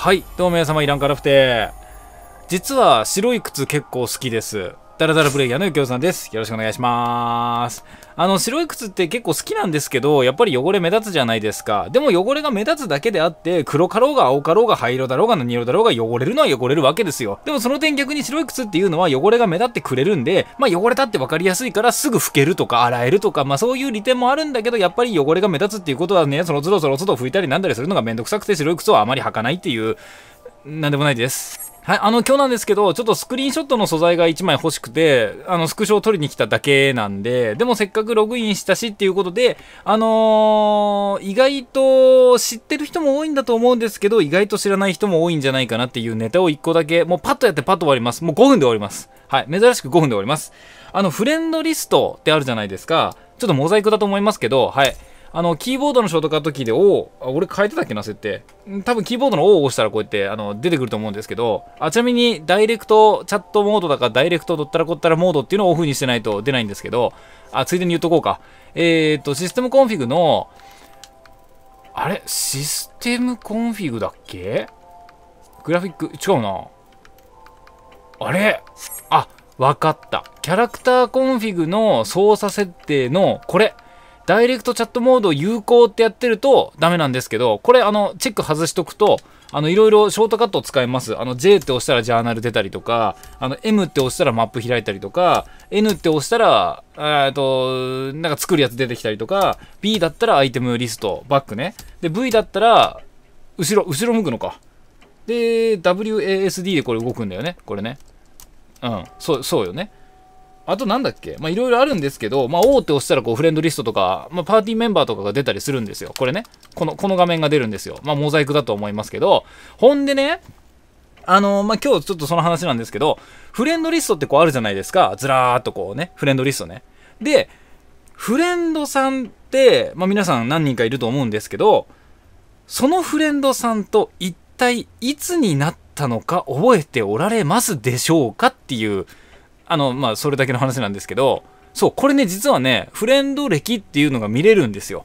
はい、どうも皆様、いらんからフて。実は白い靴結構好きです。ダラダラプレイヤーのゆきおさんです。よろしくお願いします。あの、白い靴って結構好きなんですけど、やっぱり汚れ目立つじゃないですか。でも汚れが目立つだけであって、黒かろうが青かろうが灰色だろうが何色だろうが汚れるのは汚れるわけですよ。でもその点逆に白い靴っていうのは汚れが目立ってくれるんで、まあ汚れたって分かりやすいからすぐ拭けるとか洗えるとか、まあそういう利点もあるんだけど、やっぱり汚れが目立つっていうことはね、その都度その都度拭いたりなんだりするのがめんどくさくて白い靴はあまり履かないっていう、なんでもないです。はい、あの、今日なんですけど、ちょっとスクリーンショットの素材が1枚欲しくて、あの、スクショを取りに来ただけなんで、でもせっかくログインしたしっていうことで、あのー、意外と知ってる人も多いんだと思うんですけど、意外と知らない人も多いんじゃないかなっていうネタを1個だけ、もうパッとやってパッと終わります。もう5分で終わります。はい、珍しく5分で終わります。あの、フレンドリストってあるじゃないですか。ちょっとモザイクだと思いますけど、はい。あの、キーボードのショートカットキーで O、あ俺変えてたっけな、設定。多分キーボードの O を押したらこうやって、あの、出てくると思うんですけど、あ、ちなみに、ダイレクトチャットモードだか、ダイレクトドったらこったらモードっていうのをオフにしてないと出ないんですけど、あ、ついでに言っとこうか。えー、っと、システムコンフィグの、あれシステムコンフィグだっけグラフィック、違うな。あれあ、わかった。キャラクターコンフィグの操作設定の、これ。ダイレクトチャットモードを有効ってやってるとダメなんですけど、これあの、チェック外しとくと、あの、いろいろショートカットを使います。あの、J って押したらジャーナル出たりとか、あの、M って押したらマップ開いたりとか、N って押したら、えっと、なんか作るやつ出てきたりとか、B だったらアイテムリスト、バックね。で、V だったら、後ろ、後ろ向くのか。で、WASD でこれ動くんだよね。これね。うん、そう、そうよね。あとなんだっけまあいろいろあるんですけど、まあ大手押したらこうフレンドリストとか、まあパーティーメンバーとかが出たりするんですよ。これね。この、この画面が出るんですよ。まあモザイクだと思いますけど。ほんでね、あのー、まあ、今日ちょっとその話なんですけど、フレンドリストってこうあるじゃないですか。ずらーっとこうね、フレンドリストね。で、フレンドさんって、まあ、皆さん何人かいると思うんですけど、そのフレンドさんと一体いつになったのか覚えておられますでしょうかっていうあの、まあ、それだけの話なんですけど、そう、これね、実はね、フレンド歴っていうのが見れるんですよ。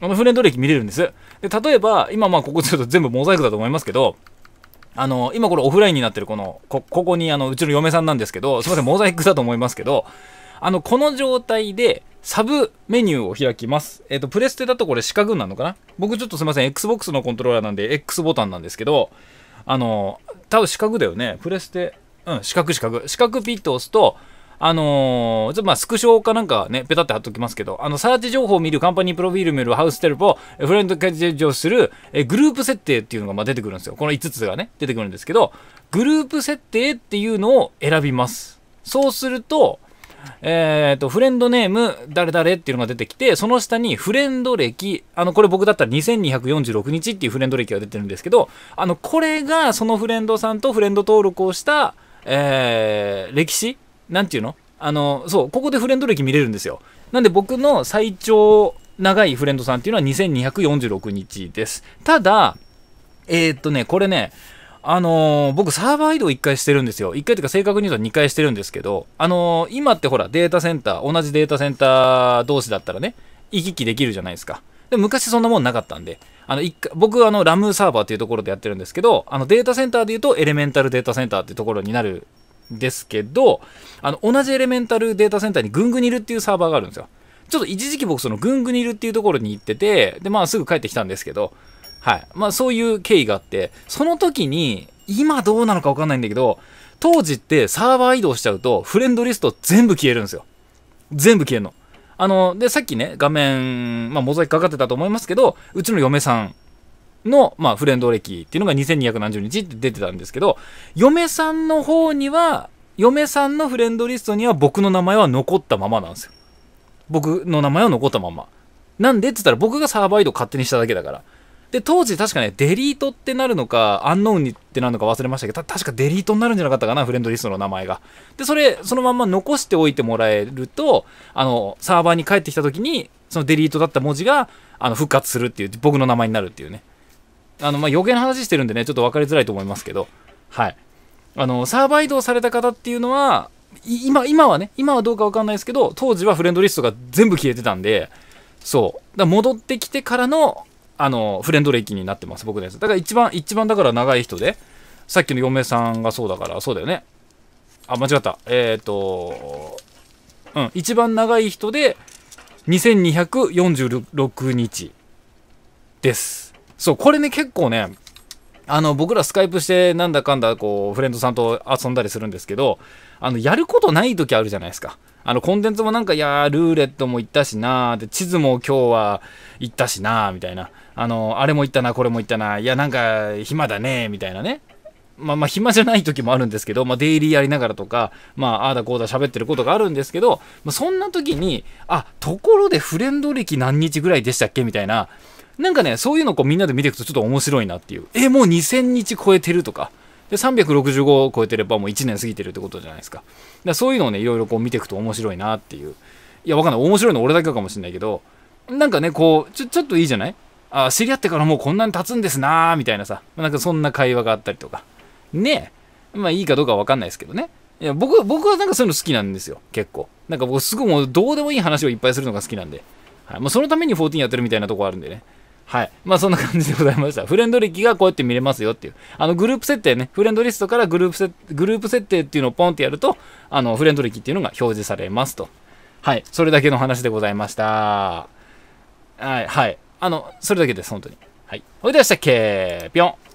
あの、フレンド歴見れるんです。で、例えば、今、まあ、ここちょっと全部モザイクだと思いますけど、あの、今これオフラインになってるこの、こ、ここにあの、うちの嫁さんなんですけど、すいません、モザイクだと思いますけど、あの、この状態で、サブメニューを開きます。えっ、ー、と、プレステだとこれ四角になるのかな僕ちょっとすいません、Xbox のコントローラーなんで、X ボタンなんですけど、あの、多分四角だよね。プレステ、うん、四角四角。四角ピッと押すと、あのー、ちょっとまあスクショかなんかね、ペタって貼っときますけど、あの、サーチ情報を見るカンパニープロフィールメール、ハウステルポ、フレンドキャッチをする、えグループ設定っていうのがまあ出てくるんですよ。この5つがね、出てくるんですけど、グループ設定っていうのを選びます。そうすると、えっ、ー、と、フレンドネーム、誰々っていうのが出てきて、その下にフレンド歴、あの、これ僕だったら2246日っていうフレンド歴が出てるんですけど、あの、これがそのフレンドさんとフレンド登録をした、えー、歴史なんていうのあの、そう、ここでフレンド歴見れるんですよ。なんで僕の最長長いフレンドさんっていうのは2246日です。ただ、えー、っとね、これね、あのー、僕サーバー移動1回してるんですよ。1回というか正確に言うと2回してるんですけど、あのー、今ってほらデータセンター、同じデータセンター同士だったらね、行き来できるじゃないですか。で昔そんなもんなかったんで、あの僕あのラムサーバーっていうところでやってるんですけどあのデータセンターでいうとエレメンタルデータセンターっていうところになるんですけどあの同じエレメンタルデータセンターにグングニルっていうサーバーがあるんですよちょっと一時期僕そのグングニルっていうところに行っててでまあすぐ帰ってきたんですけどはいまあそういう経緯があってその時に今どうなのか分かんないんだけど当時ってサーバー移動しちゃうとフレンドリスト全部消えるんですよ全部消えるのあの、で、さっきね、画面、まあ、モザイクかかってたと思いますけど、うちの嫁さんの、まあ、フレンド歴っていうのが2 2 7 0日って出てたんですけど、嫁さんの方には、嫁さんのフレンドリストには僕の名前は残ったままなんですよ。僕の名前は残ったまま。なんでって言ったら僕がサーバード勝手にしただけだから。で、当時確かね、デリートってなるのか、アンノーンにってなるのか忘れましたけど、確かデリートになるんじゃなかったかな、フレンドリストの名前が。で、それ、そのまま残しておいてもらえると、あの、サーバーに帰ってきた時に、そのデリートだった文字が、あの、復活するっていう、僕の名前になるっていうね。あの、まあ、余計な話してるんでね、ちょっと分かりづらいと思いますけど、はい。あの、サーバー移動された方っていうのは、今、今はね、今はどうかわかんないですけど、当時はフレンドリストが全部消えてたんで、そう。だ戻ってきてからの、あの、フレンド歴になってます、僕です。だから一番、一番だから長い人で、さっきの嫁さんがそうだから、そうだよね。あ、間違った。えっ、ー、と、うん、一番長い人で、2246日です。そう、これね、結構ね、あの僕らスカイプしてなんだかんだこうフレンドさんと遊んだりするんですけどあのやることない時あるじゃないですかあのコンテンツもなんかいやルーレットも行ったしなで地図も今日は行ったしなみたいなあのあれも行ったなこれも行ったないやなんか暇だねみたいなねまあまあ暇じゃない時もあるんですけど、まあデイリーやりながらとか、まあああだこうだ喋ってることがあるんですけど、まあそんな時に、あ、ところでフレンド歴何日ぐらいでしたっけみたいな、なんかね、そういうのをこうみんなで見ていくとちょっと面白いなっていう。え、もう2000日超えてるとか。で、365を超えてればもう1年過ぎてるってことじゃないですか。だかそういうのをね、いろいろこう見ていくと面白いなっていう。いや、わかんない。面白いの俺だけかもしんないけど、なんかね、こう、ちょ、ちょっといいじゃないあ、知り合ってからもうこんなに経つんですなーみたいなさ。なんかそんな会話があったりとか。ねえ。まあいいかどうかわかんないですけどね。いや、僕、僕はなんかそういうの好きなんですよ。結構。なんか僕すぐもうどうでもいい話をいっぱいするのが好きなんで。はい。もうそのために14やってるみたいなとこあるんでね。はい。まあそんな感じでございました。フレンド歴がこうやって見れますよっていう。あのグループ設定ね、フレンドリストからグループ設グループ設定っていうのをポンってやると、あのフレンド歴っていうのが表示されますと。はい。それだけの話でございました。はい、はい。あの、それだけです、本当に。はい。ほいではしたっけぴょん。